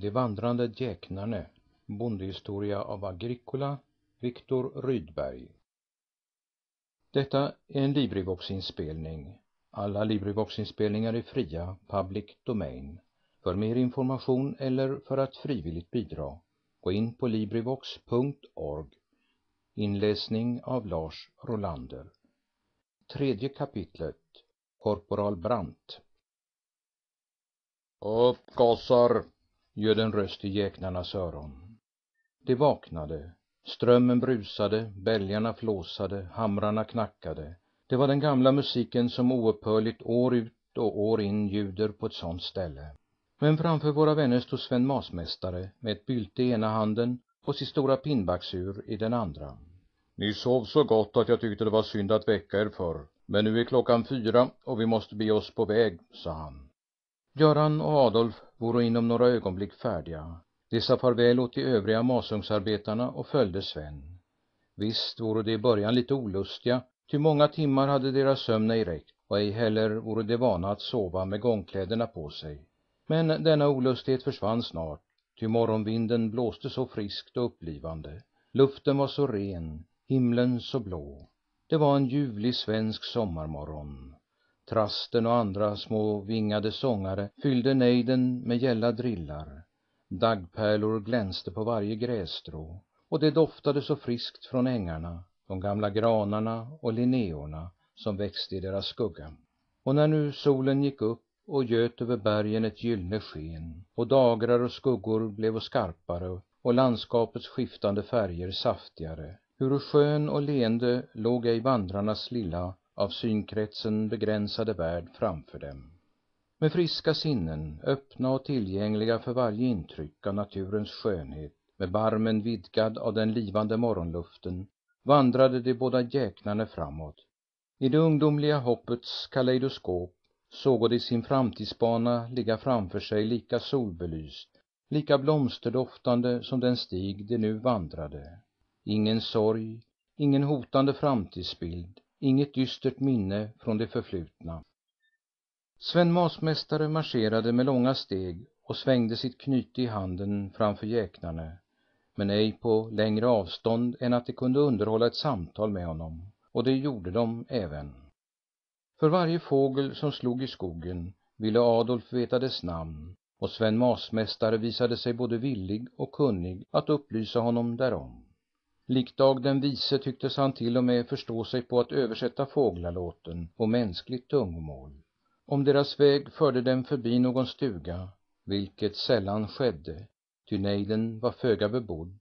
De vandrande djäknarne Bondehistoria av Agricola Viktor Rydberg Detta är en Librivox-inspelning. Alla Librivox-inspelningar är fria, public domain. För mer information eller för att frivilligt bidra, gå in på librivox.org. Inläsning av Lars Rolander. Tredje kapitlet, Korporal Brant. Upp gossar! ljöd en röst i jäknarnas öron. De vaknade. Strömmen brusade, bälgarna flåsade, hamrarna knackade. Det var den gamla musiken som oupphörligt år ut och år in ljuder på ett sånt ställe. Men framför våra vänner stod Sven Masmästare med ett bylte i ena handen och sitt stora pinnbacksur i den andra. Ni sov så gott att jag tyckte det var synd att väcka er för, men nu är klockan fyra och vi måste bege oss på väg, sa han. Göran och Adolf voro inom några ögonblick färdiga. De sa farväl åt de övriga masugnsarbetarna och följde Sven. Visst voro de i början lite olustiga, ty många timmar hade deras sömn ej räckt, och ej heller voro de vana att sova med gångkläderna på sig. Men denna olustighet försvann snart, ty morgonvinden blåste så friskt och upplivande. Luften var så ren, himlen så blå. Det var en ljuvlig svensk sommarmorgon. Trasten och andra små vingade sångare fyllde nejden med gälla drillar. Daggpärlor glänste på varje grässtrå, och det doftade så friskt från ängarna, de gamla granarna och linneorna som växte i deras skugga. Och när nu solen gick upp och göt över bergen ett gyllene sken, och dagrar och skuggor blev skarpare och landskapets skiftande färger saftigare, hur skön och leende låg ej vandrarnas lilla av synkretsen begränsade värld framför dem. Med friska sinnen, öppna och tillgängliga för varje intryck av naturens skönhet, med barmen vidgad av den livande morgonluften, vandrade de båda jäknarna framåt. I det ungdomliga hoppets kaleidoskop såg de sin framtidsbana ligga framför sig lika solbelyst, lika blomsterdoftande som den stig de nu vandrade. Ingen sorg, ingen hotande framtidsbild, inget dystert minne från det förflutna. Sven Masmästare marscherade med långa steg och svängde sitt knyte i handen framför jäktarne, men ej på längre avstånd än att de kunde underhålla ett samtal med honom, och det gjorde de även. För varje fågel som slog i skogen ville Adolf veta dess namn, och Sven Masmästare visade sig både villig och kunnig att upplysa honom därom. Likdag den vise tycktes han till och med förstå sig på att översätta fåglalåten på mänskligt tungomål. Om deras väg förde dem förbi någon stuga, vilket sällan skedde, ty nejden var föga bebodd,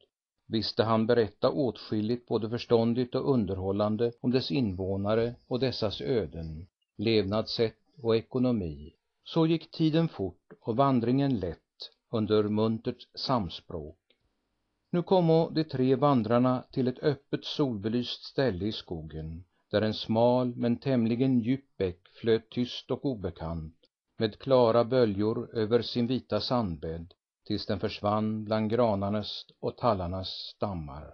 visste han berätta åtskilligt både förståndigt och underhållande om dess invånare och dessas öden, levnadssätt och ekonomi. Så gick tiden fort och vandringen lätt under muntert samspråk. Nu kommo de tre vandrarna till ett öppet solbelyst ställe i skogen, där en smal men tämligen djup bäck flöt tyst och obekant, med klara böljor över sin vita sandbädd, tills den försvann bland granarnas och tallarnas stammar.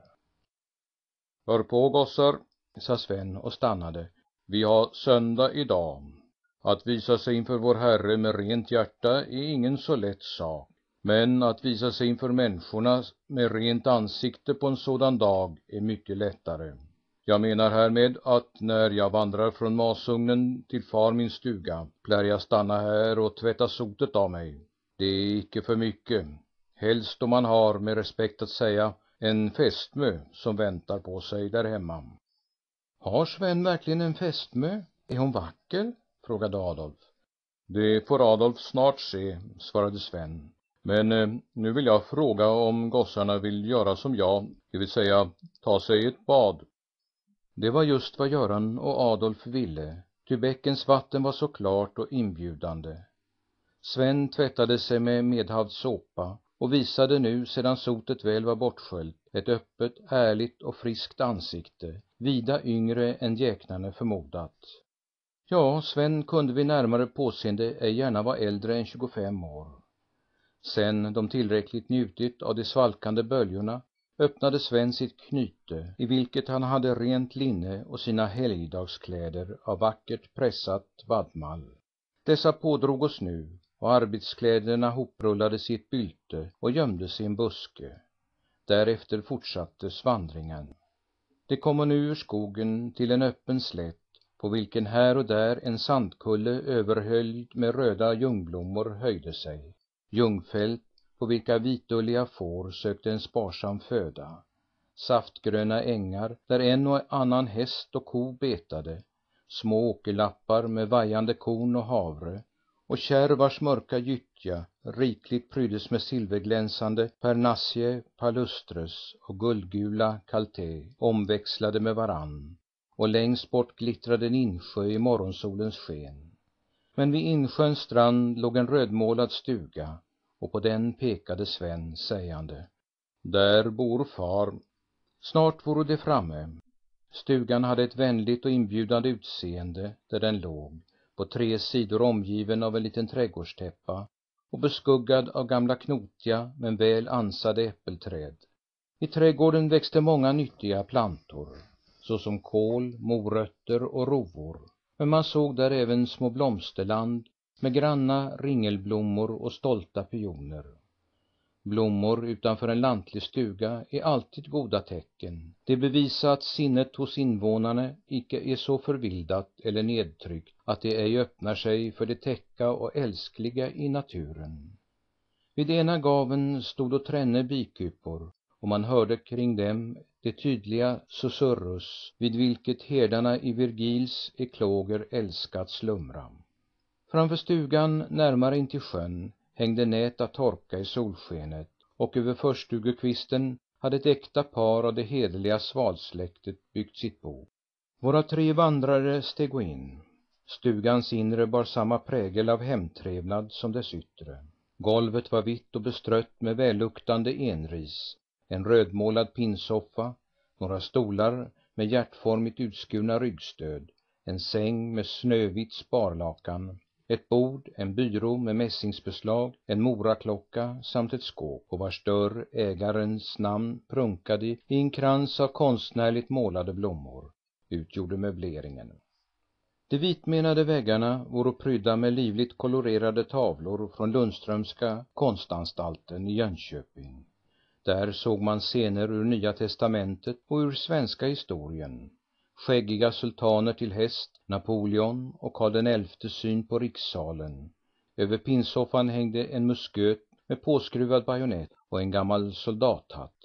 Hör på gossar, sa Sven och stannade. Vi har söndag idag. Att visa sig inför vår Herre med rent hjärta är ingen så lätt sak. Men att visa sig inför människorna med rent ansikte på en sådan dag är mycket lättare. Jag menar härmed att när jag vandrar från masugnen till far min stuga, lär jag stanna här och tvätta sotet av mig. Det är icke för mycket, helst om man har, med respekt att säga, en fästmö som väntar på sig där hemma. Har Sven verkligen en fästmö? Är hon vacker? frågade Adolf. Det får Adolf snart se, svarade Sven. Men eh, nu vill jag fråga om gossarna vill göra som jag, det vill säga ta sig ett bad. Det var just vad Göran och Adolf ville, ty bäckens vatten var så klart och inbjudande. Sven tvättade sig med medhavd såpa och visade nu, sedan sotet väl var bortsköljt, ett öppet, ärligt och friskt ansikte, vida yngre än jäknarna förmodat. Ja, Sven kunde vid närmare påseende ej gärna vara äldre än 25 år. Sen de tillräckligt njutit av de svalkande böljorna öppnade Sven sitt knyte, i vilket han hade rent linne och sina helgdagskläder av vackert pressat vadmal. Dessa pådrog oss nu, och arbetskläderna hoprullades i ett bylte och gömdes i en buske. Därefter fortsattes vandringen. De kommo nu ur skogen till en öppen slätt, på vilken här och där en sandkulle överhöljd med röda ljungblommor höjde sig ljungfält på vilka vitulliga får sökte en sparsam föda, saftgröna ängar där en och annan häst och ko betade, små åkerlappar med vajande korn och havre, och kärr vars mörka gyttja rikligt pryddes med silverglänsande parnassiae, palustres och guldgula kalte omväxlade med varann, och längst bort glittrade en insjö i morgonsolens sken. Men vid Insjöns strand låg en rödmålad stuga, och på den pekade Sven, sägande: "Där bor far." Snart voro de framme. Stugan hade ett vänligt och inbjudande utseende där den låg, på tre sidor omgiven av en liten trädgårdstäppa och beskuggad av gamla knotiga men väl ansade äppelträd. I trädgården växte många nyttiga plantor, såsom kål, morötter och rovor men man såg där även små blomsterland med granna ringelblommor och stolta pioner. Blommor utanför en lantlig stuga är alltid goda tecken. De bevisa att sinnet hos invånarna icke är så förvildat eller nedtryckt att det ej öppnar sig för det täcka och älskliga i naturen. Vid ena gaveln stod och tränne bikupor, och man hörde kring dem det tydliga susurrus vid vilket herdarna i Virgils ekloger älskat slumra. Framför stugan, närmare intill sjön, hängde nät att torka i solskenet, och över förstugekvisten hade ett äkta par av det hederliga svalsläktet byggt sitt bo. Våra tre vandrare stego in. Stugans inre bar samma prägel av hemtrevnad som dess yttre. Golvet var vitt och bestrött med välluktande enris en rödmålad pinnsoffa, några stolar med hjärtformigt utskurna ryggstöd, en säng med snövitt sparlakan, ett bord, en byrå med mässingsbeslag, en moraklocka samt ett skåp, på vars dörr ägarens namn prunkade i en krans av konstnärligt målade blommor, utgjorde möbleringen. De vitmenade väggarna voro prydda med livligt kolorerade tavlor från Lundströmska konstanstalten i Jönköping. Där såg man scener ur Nya testamentet och ur svenska historien. Skäggiga sultaner till häst, Napoleon och Karl XI:s syn på rikssalen. Över pinnsoffan hängde en musköt med påskruvad bajonett och en gammal soldathatt.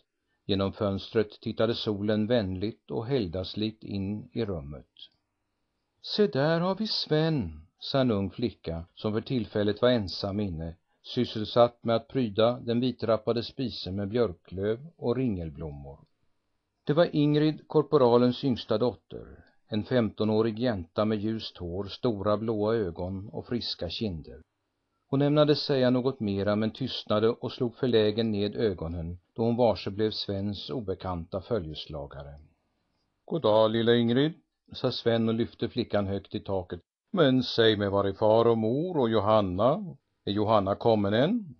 Genom fönstret tittade solen vänligt och helgdagslikt in i rummet. Se där har vi Sven, sa en ung flicka som för tillfället var ensam inne sysselsatt med att pryda den vitrappade spisen med björklöv och ringelblommor. Det var Ingrid, korporalens yngsta dotter, en femtonårig jänta med ljust hår, stora blåa ögon och friska kinder. Hon ämnade säga något mera men tystnade och slog förlägen ned ögonen då hon varse blev Svens obekanta följeslagare. Goddag lilla Ingrid, sa Sven och lyfte flickan högt i taket. Men säg mig, var är far och mor och Johanna? Är Johanna kommen än?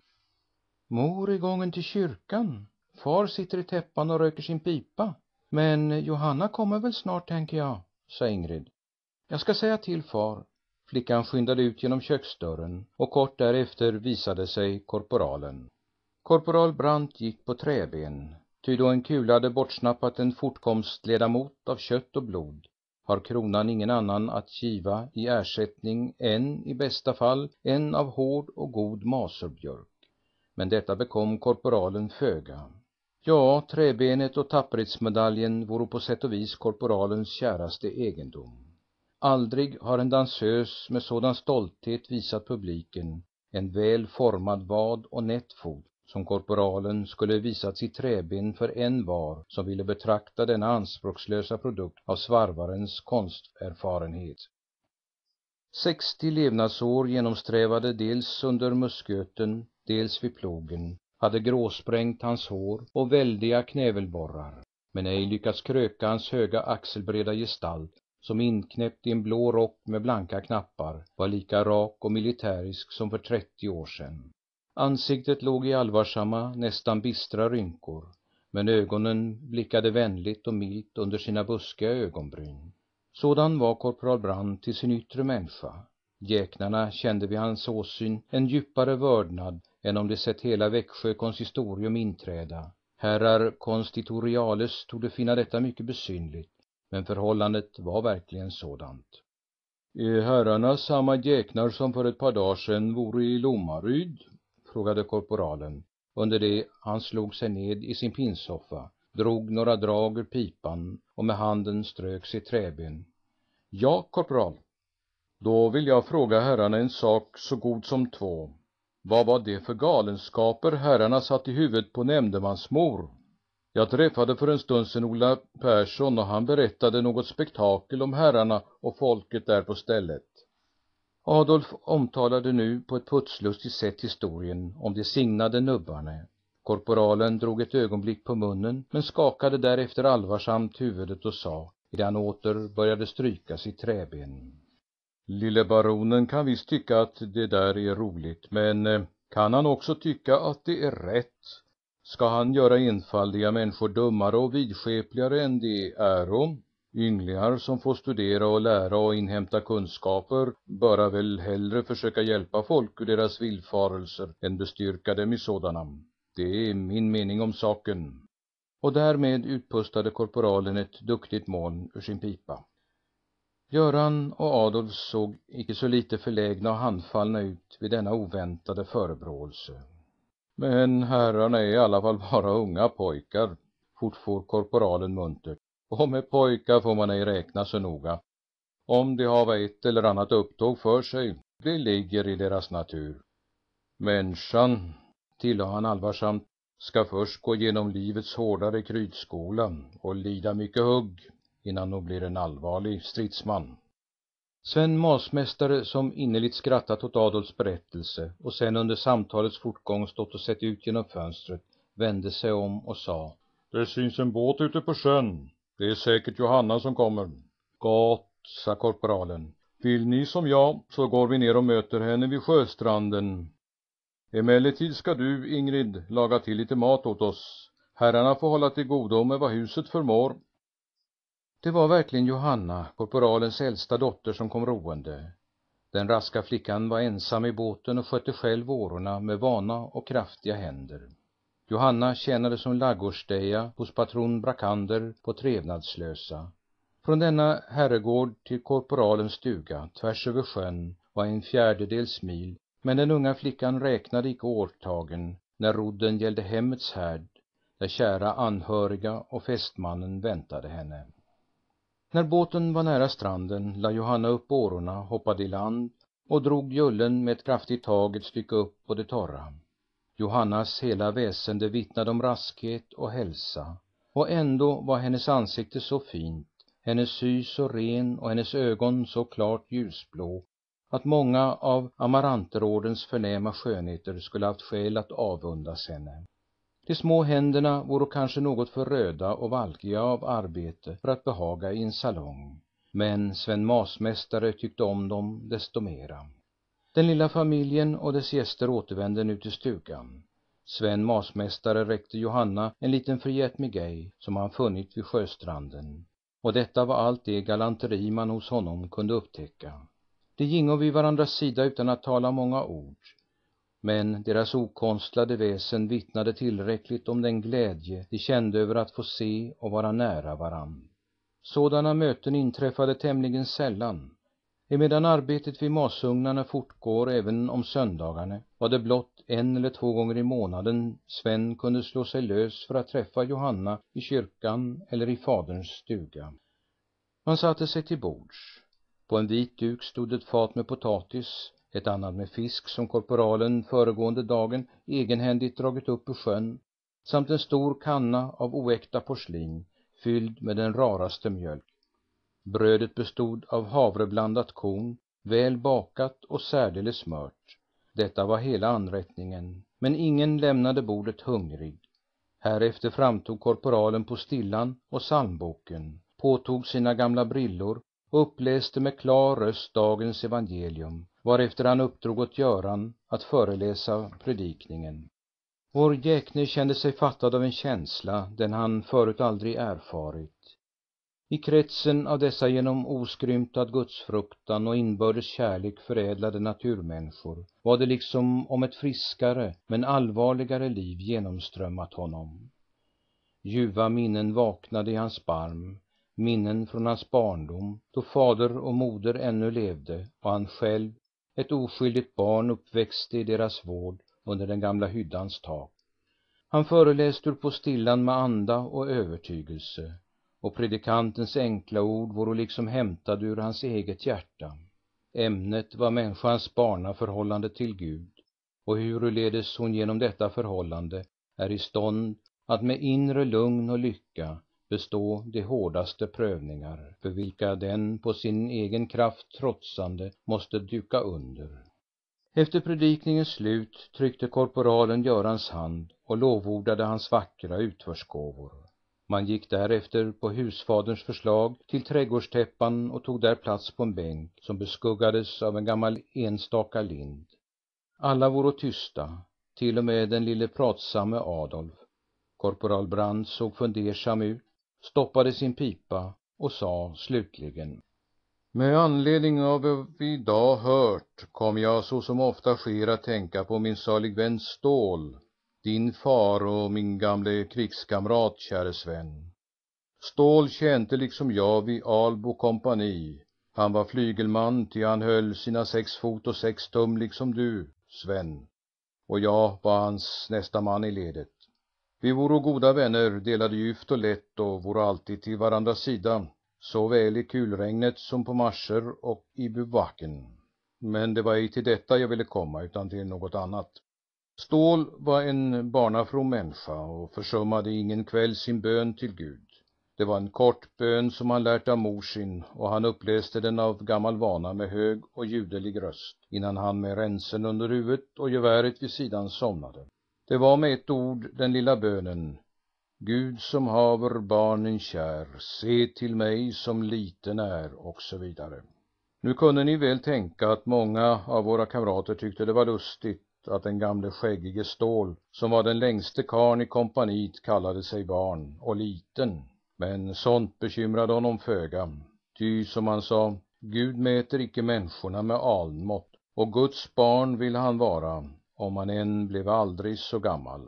Mor är gången till kyrkan. Far sitter i täppan och röker sin pipa. Men Johanna kommer väl snart, tänker jag, sa Ingrid. Jag ska säga till far. Flickan skyndade ut genom köksdörren och kort därefter visade sig korporalen. Korporal Brant gick på träben, ty då en kula hade bortsnappat en fortkomstledamot av kött och blod har kronan ingen annan att giva i ersättning än, i bästa fall, en av hård och god masurbjörk. Men detta bekom korporalen föga. Ja, träbenet och tapperhetsmedaljen voro på sätt och vis korporalens käraste egendom. Aldrig har en dansös med sådan stolthet visat publiken en väl formad vad och nätt fot som korporalen skulle visat sitt träben för en var som ville betrakta denna anspråkslösa produkt av svarvarens konsterfarenhet. Sextio levnadsår genomsträvade dels under musköten, dels vid plogen, hade gråsprängt hans hår och väldiga knävelborrar, men ej lyckats kröka hans höga axelbreda gestalt, som inknäppt i en blå rock med blanka knappar, var lika rak och militärisk som för trettio år sedan. Ansiktet låg i allvarsamma, nästan bistra rynkor, men ögonen blickade vänligt och milt under sina buskiga ögonbryn. Sådan var korporal Brandt till sin yttre människa. Jäknarna kände vid hans åsyn en djupare vördnad än om de sett hela Växjö konsistorium inträda. Herrar konstitoriales torde finna detta mycket besynnerligt, men förhållandet var verkligen sådant. Är herrarna samma jäknar som för ett par dagar sedan vore i Lommaryd? frågade korporalen, under det han slog sig ned i sin pinsoffa, drog några drag ur pipan och med handen strök sitt träben. Ja, korpral. Då vill jag fråga herrarna en sak så god som två. Vad var det för galenskaper herrarna satt i huvudet på nämndemansmor? Jag träffade för en stund sedan Ola Persson och han berättade något spektakel om herrarna och folket där på stället. Adolf omtalade nu på ett putslustigt sätt historien om de signade nubbarna. Korporalen drog ett ögonblick på munnen men skakade därefter allvarsamt huvudet och sa, idan han åter började stryka sitt träben. Lille baronen kan visst tycka att det där är roligt, men eh, kan han också tycka att det är rätt? Ska han göra enfaldiga människor dummare och vidskepligare än de äro? Ynglingar som får studera och lära och inhämta kunskaper böra väl hellre försöka hjälpa folk ur deras villfarelser än bestyrka dem i sådana. Det är min mening om saken." Och därmed utpustade korporalen ett duktigt moln ur sin pipa. Göran och Adolf såg icke så lite förlägna och handfallna ut vid denna oväntade förebråelse. Men herrarna är i alla fall bara unga pojkar, fortfor korporalen muntert. Och med pojkar får man ej räkna så noga. Om de hava ett eller annat upptåg för sig, det ligger i deras natur. Människan, tillade han allvarsamt, ska först gå genom livets hårdare krydskola och lida mycket hugg innan hon blir en allvarlig stridsman. Sven masmästare, som innerligt skrattat åt Adolfs berättelse och sen under samtalets fortgång stått och sett ut genom fönstret, vände sig om och sa Det syns en båt ute på sjön. Det är säkert Johanna som kommer. Gott, sa korpralen. Vill ni som jag så går vi ner och möter henne vid sjöstranden. Emellertid ska du, Ingrid, laga till lite mat åt oss. Herrarna får hålla till godo med vad huset förmår. Det var verkligen Johanna, korporalens äldsta dotter, som kom roende. Den raska flickan var ensam i båten och skötte själv årorna med vana och kraftiga händer. Johanna tjänade som ladugårdsdeja hos patron Brakander på Trevnadslösa. Från denna herregård till korporalens stuga, tvärs över sjön, var en fjärdedels mil, men den unga flickan räknade icke årtagen, när rodden gällde hemmets härd, där kära anhöriga och fästmannen väntade henne. När båten var nära stranden lade Johanna upp årorna, hoppade i land och drog jullen med ett kraftigt tag ett stycke upp på det torra. Johannas hela väsende vittnade om raskhet och hälsa, och ändå var hennes ansikte så fint, hennes sy så ren och hennes ögon så klart ljusblå att många av amaranterordens förnäma skönheter skulle haft skäl att avundas henne. De små händerna vore kanske något för röda och valkiga av arbete för att behaga i en salong, men Sven Masmästare tyckte om dem desto mera. Den lilla familjen och dess gäster återvände nu till stugan. Sven masmästare räckte Johanna en liten förgätmigej som han funnit vid sjöstranden, och detta var allt det galanteri man hos honom kunde upptäcka. De gingo vid varandras sida utan att tala många ord, men deras okonstlade väsen vittnade tillräckligt om den glädje de kände över att få se och vara nära varann. Sådana möten inträffade tämligen sällan. Emedan arbetet vid masugnarna fortgår även om söndagarna, var det blott en eller två gånger i månaden Sven kunde slå sig lös för att träffa Johanna i kyrkan eller i faderns stuga. Man satte sig till bords. På en vit duk stod ett fat med potatis, ett annat med fisk som korporalen föregående dagen egenhändigt dragit upp ur sjön samt en stor kanna av oäkta porslin, fylld med den raraste mjölk. Brödet bestod av havreblandat korn, väl bakat och särdeles smört. Detta var hela anrättningen, men ingen lämnade bordet hungrig. Härefter framtog korporalen postillan och psalmboken, påtog sina gamla brillor och uppläste med klar röst dagens evangelium, varefter han uppdrog åt Göran att föreläsa predikningen. Vår jäkne kände sig fattad av en känsla, den han förut aldrig erfarit. I kretsen av dessa genom oskrymtad gudsfruktan och inbördes kärlek förädlade naturmänniskor var det liksom om ett friskare men allvarligare liv genomströmmat honom. Ljuva minnen vaknade i hans barm, minnen från hans barndom, då fader och moder ännu levde och han själv, ett oskyldigt barn, uppväxte i deras vård under den gamla hyddans tak. Han föreläste ur postillan med anda och övertygelse och predikantens enkla ord vore liksom hämtade ur hans eget hjärta. Ämnet var människans barnaförhållande till Gud och huruledes hon genom detta förhållande är i stånd att med inre lugn och lycka bestå de hårdaste prövningar, för vilka den på sin egen kraft trotsande måste duka under. Efter predikningens slut tryckte korporalen Görans hand och lovordade hans vackra utförsgåvor. Man gick därefter på husfaderns förslag till trädgårdstäppan och tog där plats på en bänk, som beskuggades av en gammal enstaka lind. Alla voro tysta, till och med den lille pratsamme Adolf. Korporal Brandt såg fundersam ut, stoppade sin pipa och sa slutligen. Med anledning av vad vi idag hört kom jag så som ofta sker att tänka på min salig vän Stål din far och min gamle krigskamrat, käre Sven. Stål tjänte liksom jag vid Albo kompani. Han var flygelman till han höll sina sex fot och sex tum liksom du, Sven, och jag var hans nästa man i ledet. Vi vore goda vänner, delade djupt och lätt och vore alltid till varandras sida, såväl i kulregnet som på marscher och i buvaken. Men det var ej till detta jag ville komma, utan till något annat. Stål var en barnafrom människa och försummade ingen kväll sin bön till Gud. Det var en kort bön som han lärt av mor sin, och han uppläste den av gammal vana med hög och ljudelig röst, innan han med ränsen under huvudet och geväret vid sidan somnade. Det var med ett ord den lilla bönen Gud som haver barnen kär, se till mig som liten är, och så vidare. Nu kunde ni väl tänka att många av våra kamrater tyckte det var lustigt att den gamle skäggige Stål, som var den längste karn i kompaniet, kallade sig barn och liten. Men sånt bekymrade honom föga, ty som han sa, Gud mäter icke människorna med alnmått, och Guds barn ville han vara, om han än blev aldrig så gammal.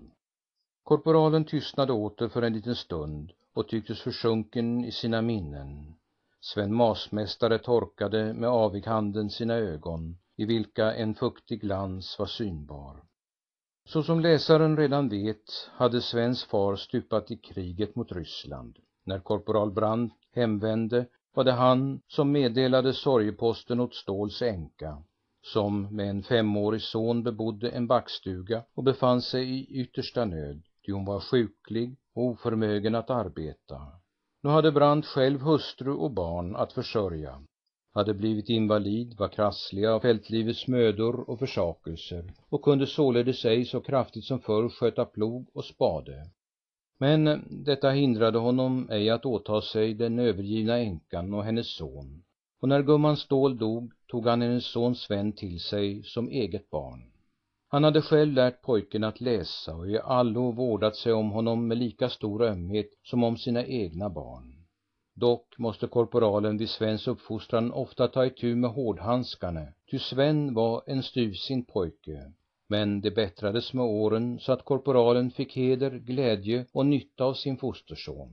Korporalen tystnade åter för en liten stund och tycktes försjunken i sina minnen. Sven Masmästare torkade med avighanden sina ögon i vilka en fuktig glans var synbar. Såsom läsaren redan vet hade Svens far stupat i kriget mot Ryssland. När korporal Brandt hemvände var det han som meddelade sorgeposten åt Ståls änka, som med en femårig son bebodde en backstuga och befann sig i yttersta nöd, ty hon var sjuklig och oförmögen att arbeta. Nu hade Brandt själv hustru och barn att försörja hade blivit invalid, var krassliga av fältlivets mödor och försakelser och kunde således ej så kraftigt som förr sköta plog och spade. Men detta hindrade honom ej att åta sig den övergivna änkan och hennes son, och när gumman Stål dog tog han hennes son Sven till sig som eget barn. Han hade själv lärt pojken att läsa och i allo vårdat sig om honom med lika stor ömhet som om sina egna barn. Dock måste korporalen vid Svens uppfostran ofta ta itu med hårdhandskarna, ty Sven var en styvsint pojke. Men det bättrades med åren så att korporalen fick heder, glädje och nytta av sin fosterson.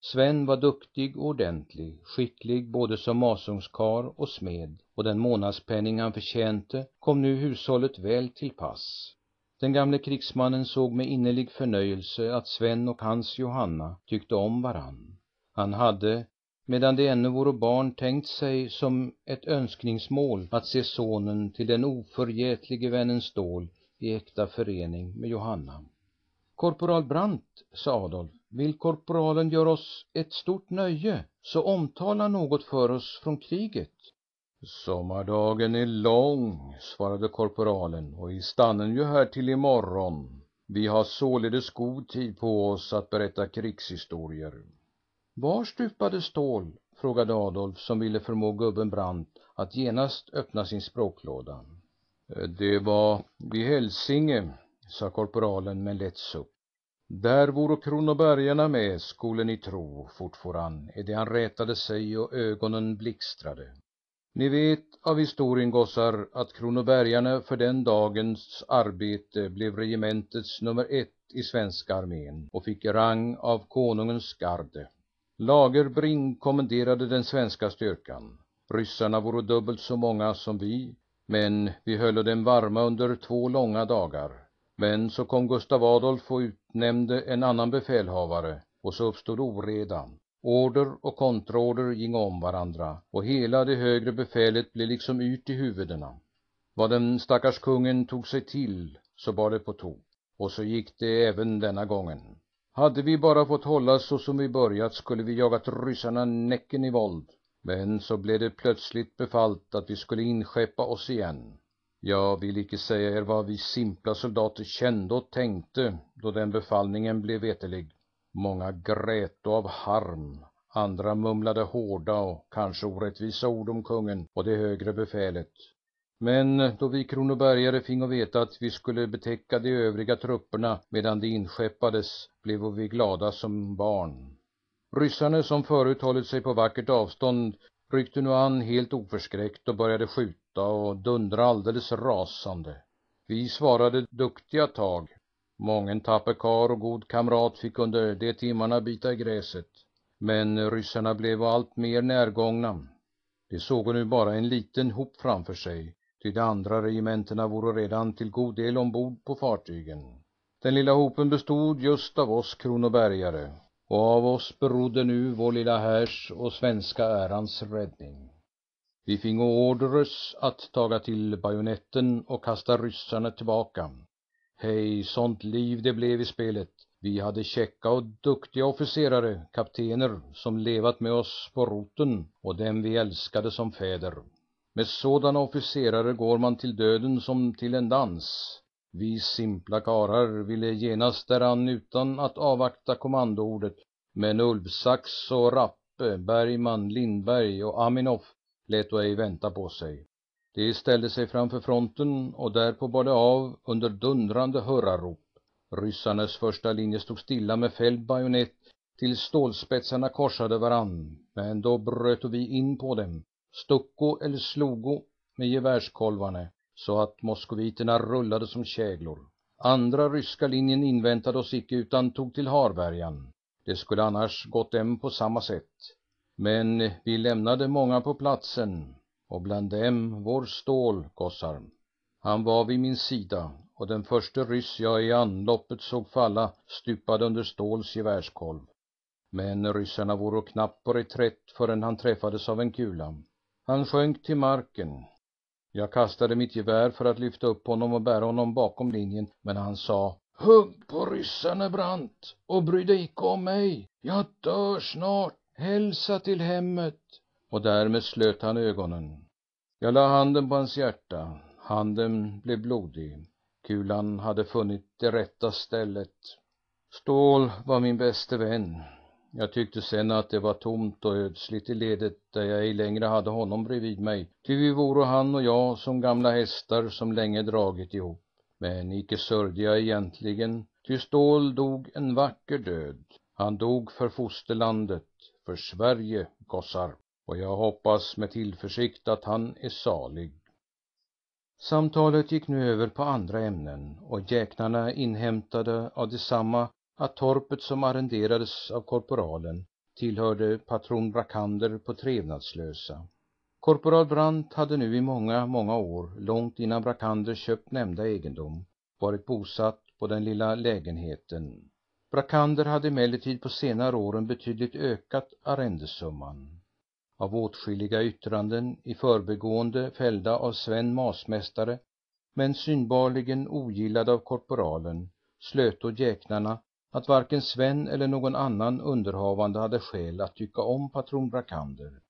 Sven var duktig och ordentlig, skicklig både som masugnskarl och smed, och den månadspenning han förtjänte kom nu hushållet väl till pass. Den gamle krigsmannen såg med innerlig förnöjelse att Sven och hans Johanna tyckte om varann. Han hade, medan de ännu vore barn, tänkt sig som ett önskningsmål att se sonen till den oförgätlige vännen Stål i äkta förening med Johanna. "Korporal Brandt," sa Adolf, "vill korporalen göra oss ett stort nöje, så omtala något för oss från kriget." "Sommardagen är lång," svarade korporalen, "och vi stannar ju här till imorgon Vi har således god tid på oss att berätta krigshistorier. Var stupade Stål, frågade Adolf, som ville förmå gubben Brandt att genast öppna sin språklåda. Eh, "Det var vid Hälsinge", sa korporalen med en lätt suck. "Där voro kronobergarna med, skolen ni tro", fortfor han, det han rätade sig och ögonen blixtrade. "Ni vet av historien, gossar, att kronobergarna för den dagens arbete blev regementets nummer ett i svenska armén och fick rang av Konungens garde. Lagerbring kommenderade den svenska styrkan. Ryssarna voro dubbelt så många som vi, men vi höll dem varma under två långa dagar. Men så kom Gustav Adolf och utnämnde en annan befälhavare och så uppstod oreda. Order och kontraorder ging om varandra och hela det högre befälet blev liksom yrt i huvudena. Vad den stackars kungen tog sig till så bar det på tok och så gick det även denna gången. Hade vi bara fått hålla så som vi börjat skulle vi jagat ryssarna näcken i våld. Men så blev det plötsligt befallt att vi skulle inskeppa oss igen. Jag vill icke säga er vad vi simpla soldater kände och tänkte då den befallningen blev veterlig. Många grät av harm, andra mumlade hårda och kanske orättvisa ord om kungen och det högre befälet. Men då vi kronobergare fingo veta att vi skulle betäcka de övriga trupperna medan de inskeppades, blevo vi glada som barn. Ryssarna, som förut hållit sig på vackert avstånd, ryckte nu an helt oförskräckt och började skjuta och dundra alldeles rasande. Vi svarade duktiga tag. Mången tapper kar och god kamrat fick under de timmarna bita i gräset. Men ryssarna blev allt mer närgångna. De såg nu bara en liten hop framför sig ty de andra regementena voro redan till god del ombord på fartygen. Den lilla hopen bestod just av oss kronobergare, och av oss berodde nu vår lilla härs och svenska ärans räddning. Vi fingo orders att taga till bajonetten och kasta ryssarna tillbaka. Hej, sånt liv det blev i spelet. Vi hade käcka och duktiga officerare, kaptener, som levat med oss på roten och dem vi älskade som fäder. Med sådana officerare går man till döden som till en dans. Vi simpla karlar ville genast däran utan att avvakta kommandoordet, men Ulvsax och Rappe, Bergman, Lindberg och Aminoff lät ej vänta på sig. De ställde sig framför fronten och därpå bar det av under dundrande hurrarop. Ryssarnas första linje stod stilla med fälld bajonett tills stålspetsarna korsade varann, men då bröt vi in på dem stucko eller slogo med gevärskolvarne, så att moskoviterna rullade som käglor. Andra ryska linjen inväntade oss icke utan tog till Harbergan. Det skulle annars gått dem på samma sätt. Men vi lämnade många på platsen och bland dem vår stål, gossar. Han var vid min sida och den första ryss jag i anloppet såg falla stupade under Ståls gevärskolv. Men ryssarna vore knappt på reträtt förrän han träffades av en kula. Han sjönk till marken. Jag kastade mitt gevär för att lyfta upp honom och bära honom bakom linjen, men han sa Hugg på ryssarna Brant och bry dig icke om mig. Jag dör snart. Hälsa till hemmet. Och därmed slöt han ögonen. Jag la handen på hans hjärta. Handen blev blodig. Kulan hade funnit det rätta stället. Stål var min bäste vän. Jag tyckte sen att det var tomt och ödsligt i ledet där jag ej längre hade honom bredvid mig, ty vi voro han och jag som gamla hästar som länge dragit ihop. Men icke sörjde jag egentligen, ty Stål dog en vacker död. Han dog för fosterlandet, för Sverige, gossar, och jag hoppas med tillförsikt att han är salig. Samtalet gick nu över på andra ämnen, och jäknarna inhämtade av detsamma att torpet som arrenderades av korporalen tillhörde patron Brakander på Trevnadslösa. Korporal Brandt hade nu i många, många år, långt innan Brakander köpt nämnda egendom, varit bosatt på den lilla lägenheten. Brakander hade emellertid på senare åren betydligt ökat arrendesumman. Av åtskilliga yttranden i förbigående fällda av Sven Masmästare, men synbarligen ogillade av korporalen, slöt då jäknarna att varken Sven eller någon annan underhavande hade skäl att tycka om patron Brakander.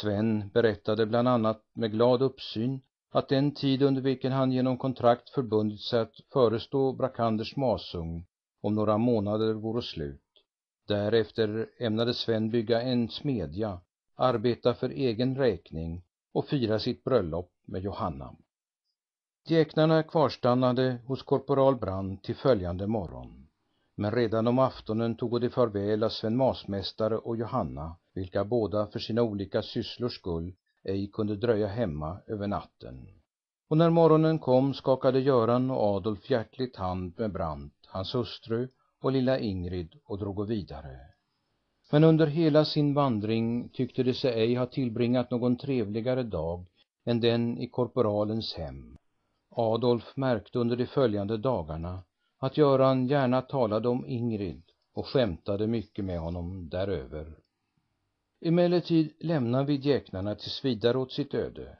Sven berättade bland annat med glad uppsyn att den tid under vilken han genom kontrakt förbundit sig att förestå Brakanders masugn om några månader vore slut. Därefter ämnade Sven bygga en smedja, arbeta för egen räkning och fira sitt bröllop med Johanna. Djäknarna kvarstannade hos korporal Brand till följande morgon men redan om aftonen togo de farväl av Sven Masmästare och Johanna, vilka båda för sina olika sysslors skull ej kunde dröja hemma över natten. Och när morgonen kom skakade Göran och Adolf hjärtligt hand med Brant, hans hustru och lilla Ingrid och drogo vidare. Men under hela sin vandring tyckte de sig ej ha tillbringat någon trevligare dag än den i korporalens hem. Adolf märkte under de följande dagarna att Göran gärna talade om Ingrid och skämtade mycket med honom däröver. Emellertid lämnar vi djäknarna tills vidare åt sitt öde.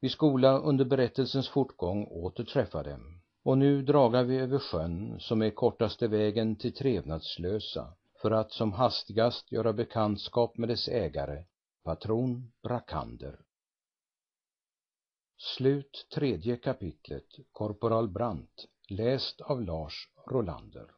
Vi skola under berättelsens fortgång åter träffa dem. Och nu dragar vi över sjön, som är kortaste vägen till Trevnadslösa, för att som hastigast göra bekantskap med dess ägare, patron Brakander. Slut tredje kapitlet, korporal Brandt Läst av Lars Rolander